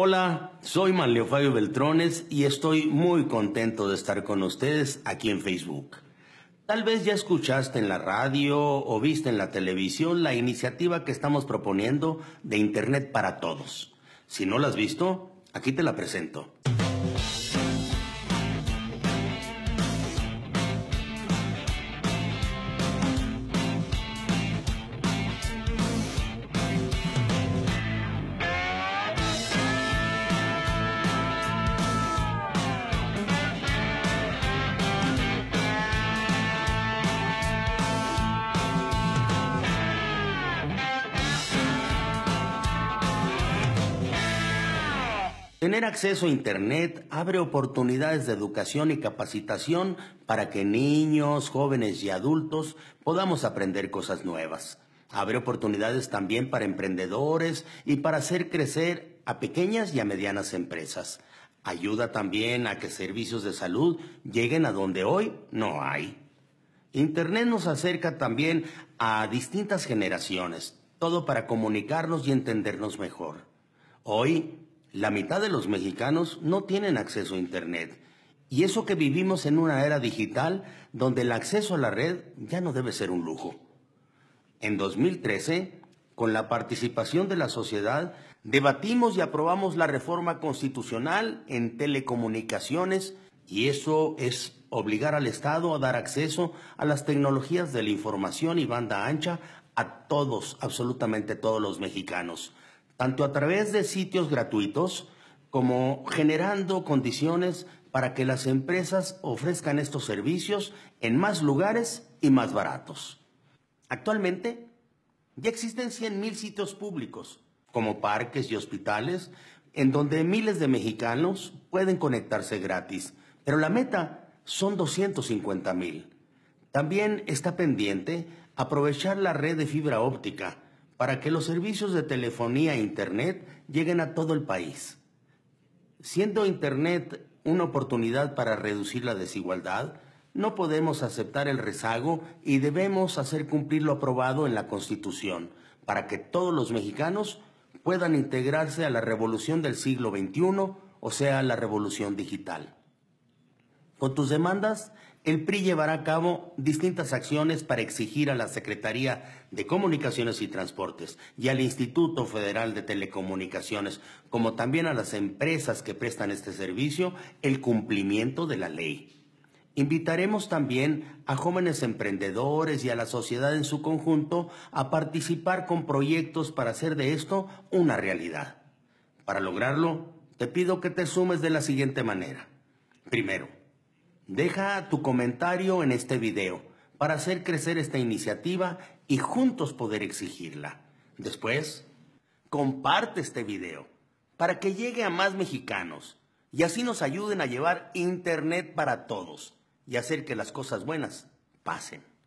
Hola, soy Manlio Fabio Beltrones y estoy muy contento de estar con ustedes aquí en Facebook. Tal vez ya escuchaste en la radio o viste en la televisión la iniciativa que estamos proponiendo de Internet para Todos. Si no la has visto, aquí te la presento. Tener acceso a Internet abre oportunidades de educación y capacitación para que niños, jóvenes y adultos podamos aprender cosas nuevas. Abre oportunidades también para emprendedores y para hacer crecer a pequeñas y a medianas empresas. Ayuda también a que servicios de salud lleguen a donde hoy no hay. Internet nos acerca también a distintas generaciones, todo para comunicarnos y entendernos mejor. Hoy la mitad de los mexicanos no tienen acceso a Internet. Y eso que vivimos en una era digital donde el acceso a la red ya no debe ser un lujo. En 2013, con la participación de la sociedad, debatimos y aprobamos la reforma constitucional en telecomunicaciones y eso es obligar al Estado a dar acceso a las tecnologías de la información y banda ancha a todos, absolutamente todos los mexicanos tanto a través de sitios gratuitos como generando condiciones para que las empresas ofrezcan estos servicios en más lugares y más baratos. Actualmente, ya existen 100.000 sitios públicos, como parques y hospitales, en donde miles de mexicanos pueden conectarse gratis, pero la meta son 250.000. También está pendiente aprovechar la red de fibra óptica, para que los servicios de telefonía e Internet lleguen a todo el país. Siendo Internet una oportunidad para reducir la desigualdad, no podemos aceptar el rezago y debemos hacer cumplir lo aprobado en la Constitución para que todos los mexicanos puedan integrarse a la revolución del siglo XXI, o sea, la revolución digital. Con tus demandas, el PRI llevará a cabo distintas acciones para exigir a la Secretaría de Comunicaciones y Transportes y al Instituto Federal de Telecomunicaciones, como también a las empresas que prestan este servicio, el cumplimiento de la ley. Invitaremos también a jóvenes emprendedores y a la sociedad en su conjunto a participar con proyectos para hacer de esto una realidad. Para lograrlo, te pido que te sumes de la siguiente manera. Primero, Deja tu comentario en este video para hacer crecer esta iniciativa y juntos poder exigirla. Después, comparte este video para que llegue a más mexicanos y así nos ayuden a llevar Internet para todos y hacer que las cosas buenas pasen.